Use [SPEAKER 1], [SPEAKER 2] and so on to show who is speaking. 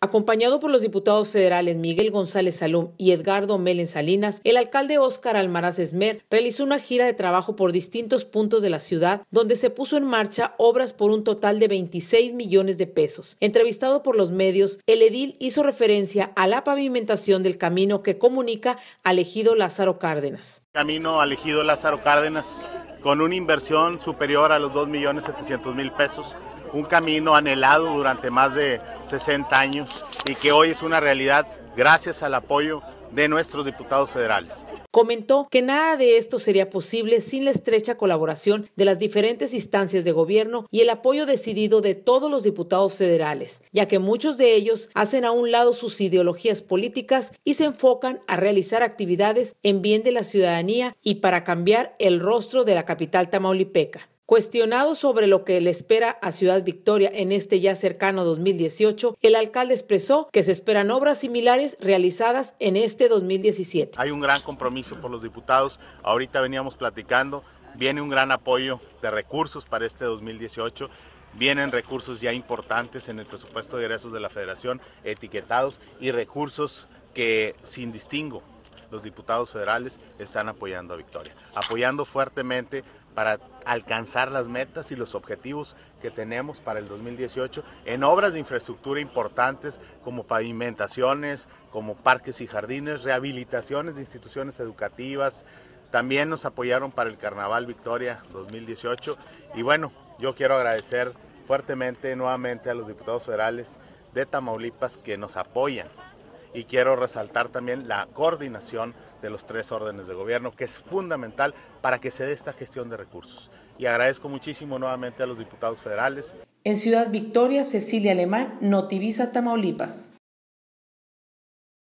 [SPEAKER 1] Acompañado por los diputados federales Miguel González Salum y Edgardo Melen Salinas, el alcalde Óscar Almaraz Esmer realizó una gira de trabajo por distintos puntos de la ciudad, donde se puso en marcha obras por un total de 26 millones de pesos. Entrevistado por los medios, el edil hizo referencia a la pavimentación del camino que comunica al ejido Lázaro Cárdenas.
[SPEAKER 2] Camino al ejido Lázaro Cárdenas, con una inversión superior a los 2.700.000 pesos un camino anhelado durante más de 60 años y que hoy es una realidad gracias al apoyo de nuestros diputados federales.
[SPEAKER 1] Comentó que nada de esto sería posible sin la estrecha colaboración de las diferentes instancias de gobierno y el apoyo decidido de todos los diputados federales, ya que muchos de ellos hacen a un lado sus ideologías políticas y se enfocan a realizar actividades en bien de la ciudadanía y para cambiar el rostro de la capital tamaulipeca. Cuestionado sobre lo que le espera a Ciudad Victoria en este ya cercano 2018, el alcalde expresó que se esperan obras similares realizadas en este 2017. Hay un gran compromiso por los diputados. Ahorita
[SPEAKER 2] veníamos platicando, viene un gran apoyo de recursos para este 2018. Vienen recursos ya importantes en el presupuesto de ingresos de la federación, etiquetados y recursos que sin distingo los diputados federales están apoyando a Victoria, apoyando fuertemente para alcanzar las metas y los objetivos que tenemos para el 2018 en obras de infraestructura importantes como pavimentaciones, como parques y jardines, rehabilitaciones de instituciones educativas. También nos apoyaron para el Carnaval Victoria 2018 y bueno, yo quiero agradecer fuertemente nuevamente a los diputados federales de Tamaulipas que nos apoyan y quiero resaltar también la coordinación de los tres órdenes de gobierno, que es fundamental para que se dé esta gestión de recursos. Y agradezco muchísimo nuevamente a los diputados federales.
[SPEAKER 1] En Ciudad Victoria, Cecilia Alemán, Notivisa Tamaulipas.